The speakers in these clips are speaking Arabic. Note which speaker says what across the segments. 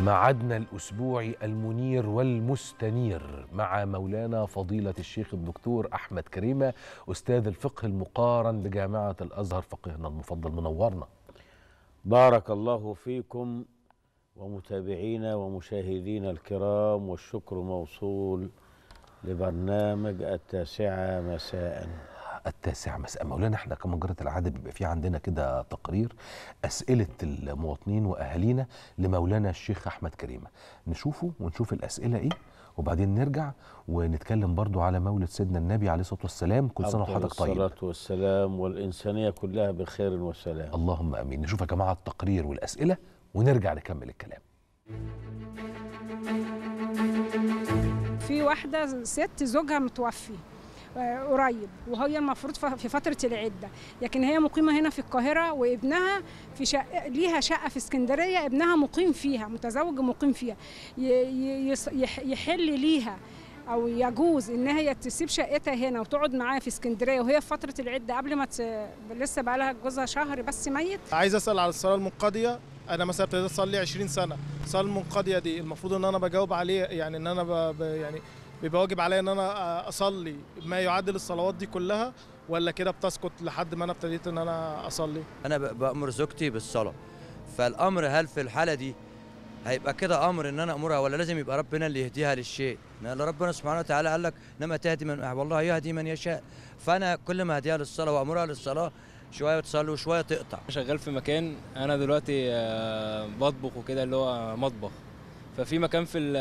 Speaker 1: معدنا الأسبوعي المنير والمستنير مع مولانا فضيلة الشيخ الدكتور أحمد كريمة أستاذ الفقه المقارن بجامعة الأزهر فقهنا المفضل منورنا
Speaker 2: بارك الله فيكم ومتابعينا ومشاهدينا الكرام والشكر موصول لبرنامج التاسعة مساءً التاسع مساء مولانا احنا كمجرة العادة
Speaker 1: بيبقى في عندنا كده تقرير أسئلة المواطنين وأهالينا لمولانا الشيخ أحمد كريمة نشوفه ونشوف الأسئلة إيه وبعدين نرجع ونتكلم برضو على مولد سيدنا النبي عليه الصلاة والسلام كل سنة وحضرتك طيب الصلاة
Speaker 2: والسلام والإنسانية
Speaker 1: كلها بخير وسلام اللهم أمين نشوف يا جماعة التقرير والأسئلة ونرجع نكمل الكلام
Speaker 3: في واحدة ست زوجها متوفي آه، قريب وهي المفروض في فتره العده لكن هي مقيمه هنا في القاهره وابنها في شقة ليها شقه في اسكندريه ابنها مقيم فيها متزوج مقيم فيها يحل ليها او يجوز ان هي تسيب شقتها هنا وتقعد معاها في اسكندريه وهي في فتره العده قبل ما ت... لسه بقى لها جوزها شهر بس ميت
Speaker 2: عايز اسال على الصلاه المنقضيه انا مثلا ابتديت اصلي 20 سنه الصلاه المنقضيه دي المفروض ان انا بجاوب عليها يعني ان انا ب... يعني بيبقى واجب عليا ان انا اصلي ما يعادل الصلوات دي كلها ولا كده بتسقط لحد ما انا ابتديت ان
Speaker 3: انا اصلي انا بامر زوجتي بالصلاه فالامر هل في الحاله دي هيبقى كده امر ان انا امرها ولا لازم يبقى ربنا اللي يهديها للشيء لان ربنا سبحانه وتعالى قال لك انما تهدي من والله يهدي من يشاء فانا كل ما هديها للصلاه وامرها للصلاه شويه بتصلي وشويه تقطع شغال في مكان انا دلوقتي آه، بطبخ وكده اللي هو مطبخ ففي مكان في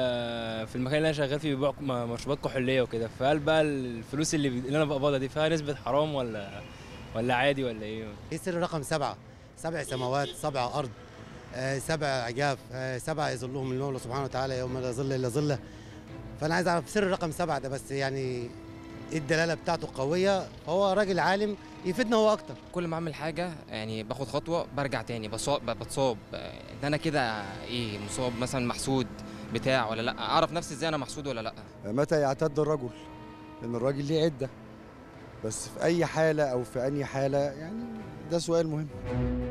Speaker 3: في المكان اللي انا شغال فيه بيبيع مشروبات كحوليه وكده فهل بقى الفلوس اللي, اللي انا بقبضها دي فيها نسبه حرام ولا ولا عادي ولا ايه؟ ايه سر رقم سبعه سبع سماوات سبع ارض آه، سبع عجاف آه،
Speaker 1: سبع يظلهم المولى سبحانه وتعالى يوم لا ظل الا ظله فانا عايز اعرف سر رقم سبعه ده بس يعني إيه الدلاله بتاعته قويه هو راجل عالم يفيدنا هو اكتر كل ما اعمل
Speaker 3: حاجه يعني باخد خطوه برجع تاني بصاب بتصاب ده انا كده ايه مصاب مثلا محسود بتاع ولا لا اعرف نفسي ازاي انا محسود ولا لا
Speaker 2: متى يعتد الرجل لان الراجل ليه عده بس في اي حاله او في اي حاله يعني ده سؤال مهم